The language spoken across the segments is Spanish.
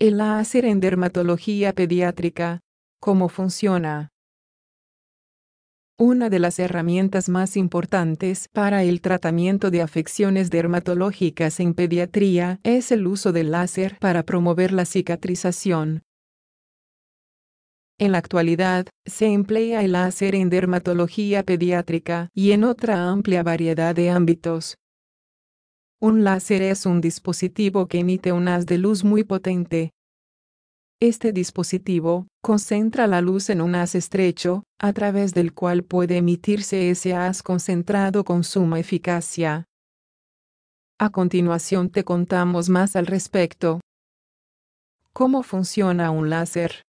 El láser en dermatología pediátrica. ¿Cómo funciona? Una de las herramientas más importantes para el tratamiento de afecciones dermatológicas en pediatría es el uso del láser para promover la cicatrización, en la actualidad, se emplea el láser en dermatología pediátrica y en otra amplia variedad de ámbitos. Un láser es un dispositivo que emite un haz de luz muy potente. Este dispositivo concentra la luz en un haz estrecho, a través del cual puede emitirse ese haz concentrado con suma eficacia. A continuación te contamos más al respecto. ¿Cómo funciona un láser?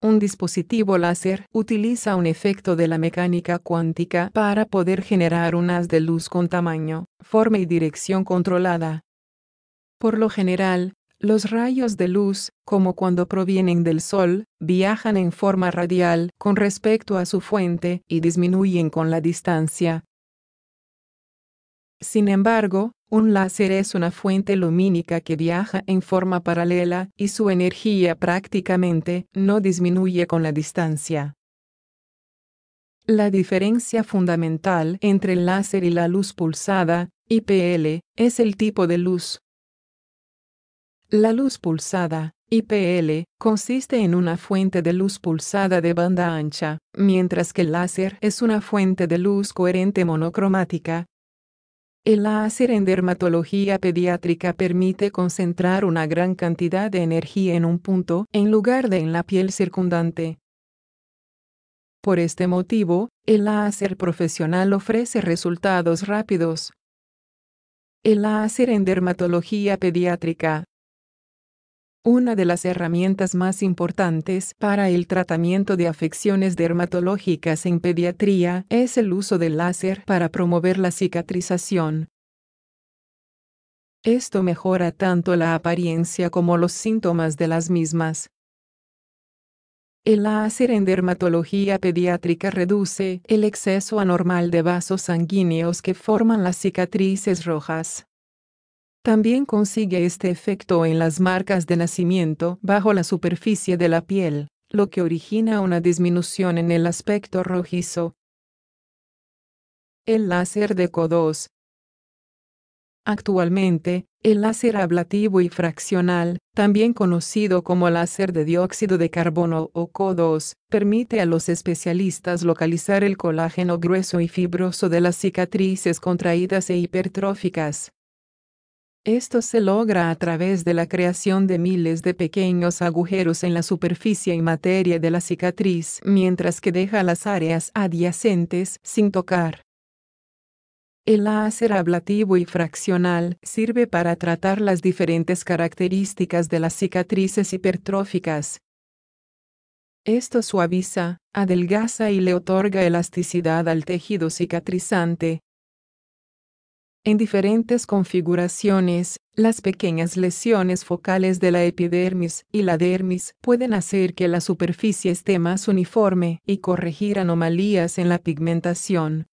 Un dispositivo láser utiliza un efecto de la mecánica cuántica para poder generar un haz de luz con tamaño, forma y dirección controlada. Por lo general, los rayos de luz, como cuando provienen del Sol, viajan en forma radial con respecto a su fuente y disminuyen con la distancia, sin embargo, un láser es una fuente lumínica que viaja en forma paralela y su energía prácticamente no disminuye con la distancia. La diferencia fundamental entre el láser y la luz pulsada, IPL, es el tipo de luz. La luz pulsada, IPL, consiste en una fuente de luz pulsada de banda ancha, mientras que el láser es una fuente de luz coherente monocromática, el láser en dermatología pediátrica permite concentrar una gran cantidad de energía en un punto en lugar de en la piel circundante. Por este motivo, el láser profesional ofrece resultados rápidos. El láser en dermatología pediátrica una de las herramientas más importantes para el tratamiento de afecciones dermatológicas en pediatría es el uso del láser para promover la cicatrización. Esto mejora tanto la apariencia como los síntomas de las mismas. El láser en dermatología pediátrica reduce el exceso anormal de vasos sanguíneos que forman las cicatrices rojas. También consigue este efecto en las marcas de nacimiento bajo la superficie de la piel, lo que origina una disminución en el aspecto rojizo. El láser de CO2 Actualmente, el láser ablativo y fraccional, también conocido como láser de dióxido de carbono o CO2, permite a los especialistas localizar el colágeno grueso y fibroso de las cicatrices contraídas e hipertróficas, esto se logra a través de la creación de miles de pequeños agujeros en la superficie y materia de la cicatriz, mientras que deja las áreas adyacentes sin tocar. El láser ablativo y fraccional sirve para tratar las diferentes características de las cicatrices hipertróficas. Esto suaviza, adelgaza y le otorga elasticidad al tejido cicatrizante, en diferentes configuraciones, las pequeñas lesiones focales de la epidermis y la dermis pueden hacer que la superficie esté más uniforme y corregir anomalías en la pigmentación.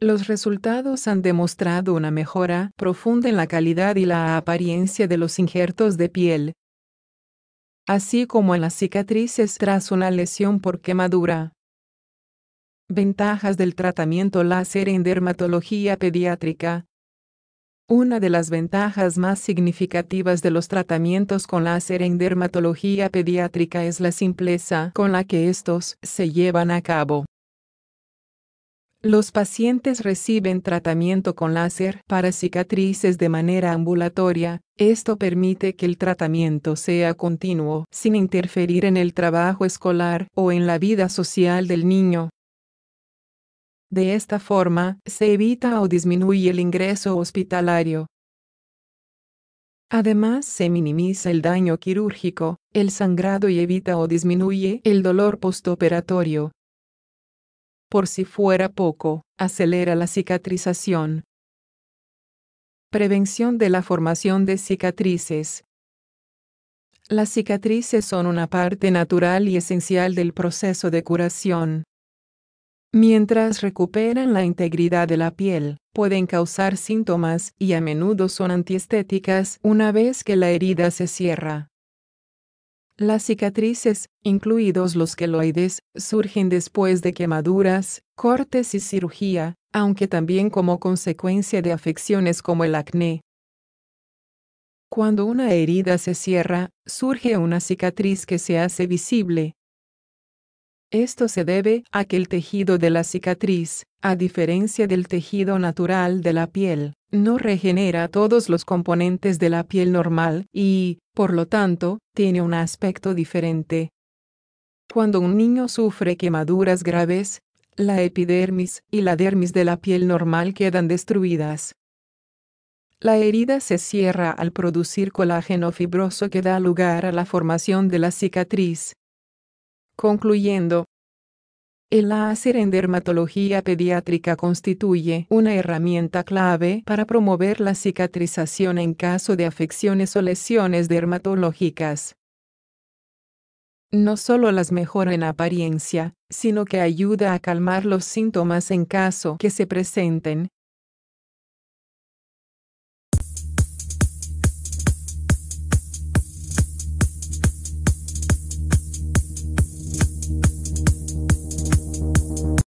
Los resultados han demostrado una mejora profunda en la calidad y la apariencia de los injertos de piel, así como en las cicatrices tras una lesión por quemadura. Ventajas del tratamiento láser en dermatología pediátrica. Una de las ventajas más significativas de los tratamientos con láser en dermatología pediátrica es la simpleza con la que estos se llevan a cabo. Los pacientes reciben tratamiento con láser para cicatrices de manera ambulatoria, esto permite que el tratamiento sea continuo sin interferir en el trabajo escolar o en la vida social del niño. De esta forma, se evita o disminuye el ingreso hospitalario. Además, se minimiza el daño quirúrgico, el sangrado y evita o disminuye el dolor postoperatorio. Por si fuera poco, acelera la cicatrización. Prevención de la formación de cicatrices. Las cicatrices son una parte natural y esencial del proceso de curación. Mientras recuperan la integridad de la piel, pueden causar síntomas y a menudo son antiestéticas una vez que la herida se cierra. Las cicatrices, incluidos los queloides, surgen después de quemaduras, cortes y cirugía, aunque también como consecuencia de afecciones como el acné. Cuando una herida se cierra, surge una cicatriz que se hace visible, esto se debe a que el tejido de la cicatriz, a diferencia del tejido natural de la piel, no regenera todos los componentes de la piel normal y, por lo tanto, tiene un aspecto diferente. Cuando un niño sufre quemaduras graves, la epidermis y la dermis de la piel normal quedan destruidas. La herida se cierra al producir colágeno fibroso que da lugar a la formación de la cicatriz, Concluyendo, el láser en dermatología pediátrica constituye una herramienta clave para promover la cicatrización en caso de afecciones o lesiones dermatológicas. No solo las mejora en apariencia, sino que ayuda a calmar los síntomas en caso que se presenten,